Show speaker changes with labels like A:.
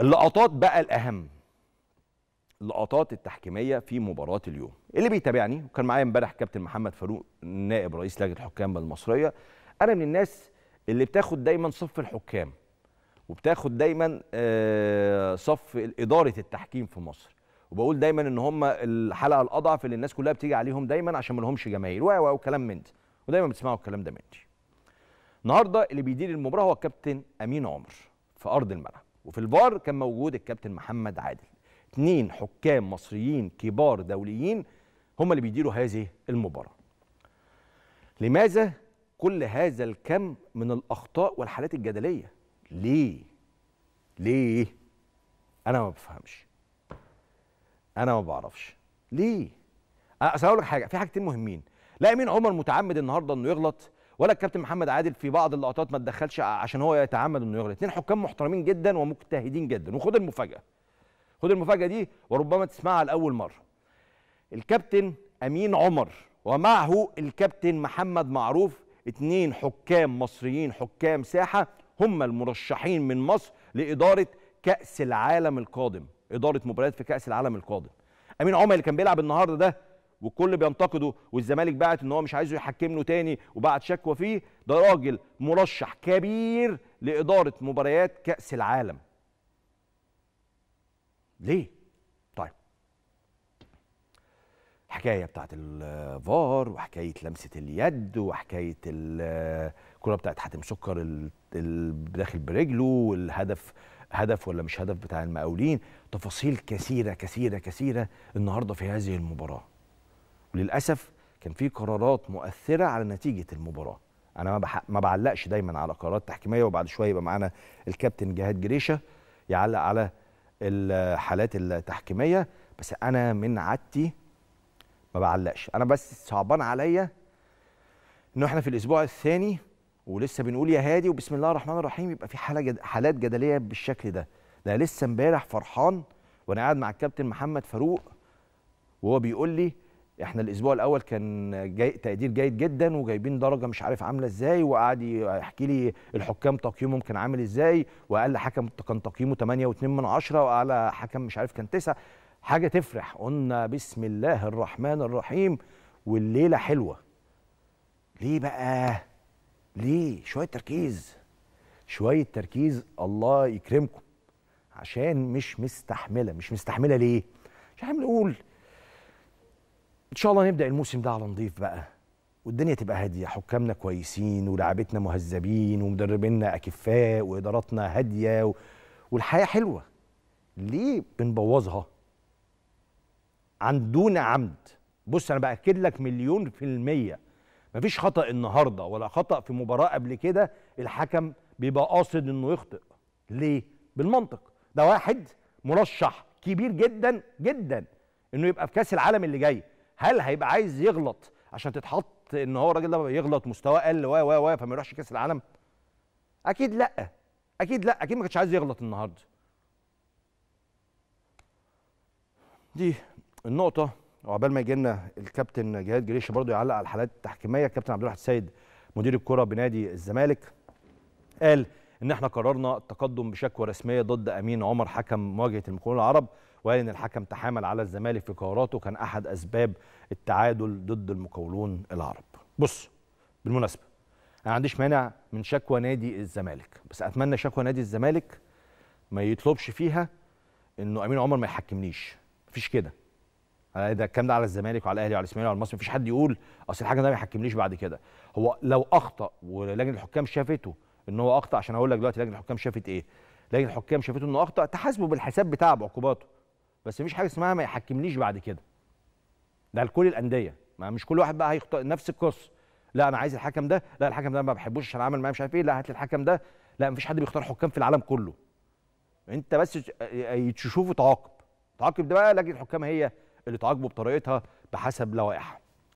A: اللقطات بقى الاهم اللقطات التحكيميه في مباراه اليوم اللي بيتابعني وكان معايا امبارح كابتن محمد فاروق نائب رئيس لجنه الحكام المصريه انا من الناس اللي بتاخد دايما صف الحكام وبتاخد دايما آه، صف اداره التحكيم في مصر وبقول دايما ان هم الحلقه الاضعف اللي الناس كلها بتيجي عليهم دايما عشان ما لهمش جماهير و وكلام من ده ودايما بتسمعوا الكلام ده مني النهارده اللي بيدير المباراه هو الكابتن امين عمر في ارض الملعب وفي الفار كان موجود الكابتن محمد عادل اثنين حكام مصريين كبار دوليين هم اللي بيديروا هذه المباراه لماذا كل هذا الكم من الاخطاء والحالات الجدليه ليه ليه انا ما بفهمش انا ما بعرفش ليه انا اقول لك حاجه في حاجتين مهمين لا امين عمر متعمد النهارده انه يغلط ولا الكابتن محمد عادل في بعض اللقطات ما تدخلش عشان هو يتعمد انه يغلط اثنين حكام محترمين جدا ومجتهدين جدا وخد المفاجاه خد المفاجاه دي وربما تسمعها لاول مره الكابتن امين عمر ومعه الكابتن محمد معروف اثنين حكام مصريين حكام ساحه هم المرشحين من مصر لاداره كاس العالم القادم اداره مباريات في كاس العالم القادم امين عمر اللي كان بيلعب النهارده ده والكل بينتقده والزمالك بعت ان هو مش عايزه يحكم له تاني وبعت شكوى فيه ده راجل مرشح كبير لاداره مباريات كاس العالم ليه طيب حكايه بتاعت الفار وحكايه لمسه اليد وحكايه الكره بتاعت حاتم سكر داخل برجله والهدف هدف ولا مش هدف بتاع المقاولين تفاصيل كثيره كثيره كثيره النهارده في هذه المباراه وللاسف كان في قرارات مؤثره على نتيجه المباراه انا ما, ما بعلقش دايما على قرارات تحكيميه وبعد شويه يبقى معانا الكابتن جهاد جريشه يعلق على الحالات التحكيميه بس انا من عادتي ما بعلقش انا بس صعبان عليا انه احنا في الاسبوع الثاني ولسه بنقول يا هادي وبسم الله الرحمن الرحيم يبقى في حاله جد... حالات جدليه بالشكل ده ده لسه امبارح فرحان وانا قاعد مع الكابتن محمد فاروق وهو بيقول لي احنا الاسبوع الاول كان جاي تقدير جيد جدا وجايبين درجه مش عارف عامله ازاي وقعد يحكي لي الحكام تقييمهم كان عامل ازاي واقل حكم كان تقييمه 8.2 من 10 واعلى حكم مش عارف كان 9 حاجه تفرح قلنا بسم الله الرحمن الرحيم والليله حلوه ليه بقى ليه شويه تركيز شويه تركيز الله يكرمكم عشان مش مستحمله مش مستحمله ليه مش عارف نقول ان شاء الله نبدا الموسم ده على نضيف بقى والدنيا تبقى هاديه حكامنا كويسين ولاعيبتنا مهذبين ومدربينا اكفاء واداراتنا هاديه و... والحياه حلوه ليه بنبوظها عن دون عمد بص انا باكد لك مليون في الميه مفيش خطا النهارده ولا خطا في مباراه قبل كده الحكم بيبقى قاصد انه يخطئ ليه بالمنطق ده واحد مرشح كبير جدا جدا انه يبقى في كاس العالم اللي جاي هل هيبقى عايز يغلط عشان تتحط ان هو الراجل ده يغلط مستواه قل و و و فما يروحش كاس العالم اكيد لا اكيد لا اكيد ما كانش عايز يغلط النهارده دي النقطه وعقبال ما يجي لنا الكابتن جهاد جريش برضه يعلق على الحالات التحكيميه الكابتن عبد الواحد السيد مدير الكره بنادي الزمالك قال ان احنا قررنا التقدم بشكوى رسميه ضد امين عمر حكم مواجهه المقاولون العرب وقال ان الحكم تحامل على الزمالك في قراراته كان احد اسباب التعادل ضد المقاولون العرب بص بالمناسبه انا ما عنديش مانع من شكوى نادي الزمالك بس اتمنى شكوى نادي الزمالك ما يطلبش فيها انه امين عمر ما يحكمنيش مفيش كده ده الكلام ده على الزمالك وعلى الاهلي وعلى الاسماعيلي وعلى المصري مفيش حد يقول اصل الحكم ده ما يحكمنيش بعد كده هو لو اخطا ولجنه الحكام شافته ان هو اخطا عشان اقول لك دلوقتي لجنه الحكام شافت ايه لجنه الحكام شافته انه اخطا تحاسبه بالحساب بتاعه بعقوباته بس مفيش حاجه اسمها ما يحكمنيش بعد كده ده لكل الانديه ما مش كل واحد بقى هيخطئ نفس القصه لا انا عايز الحكم ده لا الحكم ده ما بحبوش عشان عمل معايا مش عارف ايه لا هات لي الحكم ده لا مفيش حد بيختار حكام في العالم كله انت بس آه، آه، تشوفه تعاقب تعاقب ده بقى لجنه الحكام هي اللي تعاقبه بطريقتها بحسب لوائحها